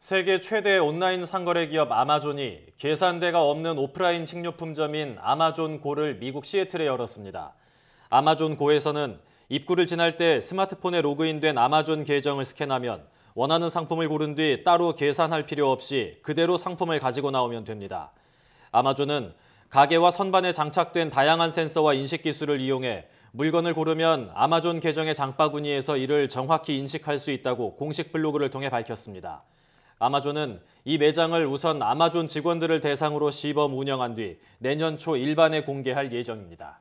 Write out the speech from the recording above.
세계 최대 온라인 상거래 기업 아마존이 계산대가 없는 오프라인 식료품점인 아마존 고를 미국 시애틀에 열었습니다. 아마존 고에서는 입구를 지날 때 스마트폰에 로그인된 아마존 계정을 스캔하면 원하는 상품을 고른 뒤 따로 계산할 필요 없이 그대로 상품을 가지고 나오면 됩니다. 아마존은 가게와 선반에 장착된 다양한 센서와 인식 기술을 이용해 물건을 고르면 아마존 계정의 장바구니에서 이를 정확히 인식할 수 있다고 공식 블로그를 통해 밝혔습니다. 아마존은 이 매장을 우선 아마존 직원들을 대상으로 시범 운영한 뒤 내년 초 일반에 공개할 예정입니다.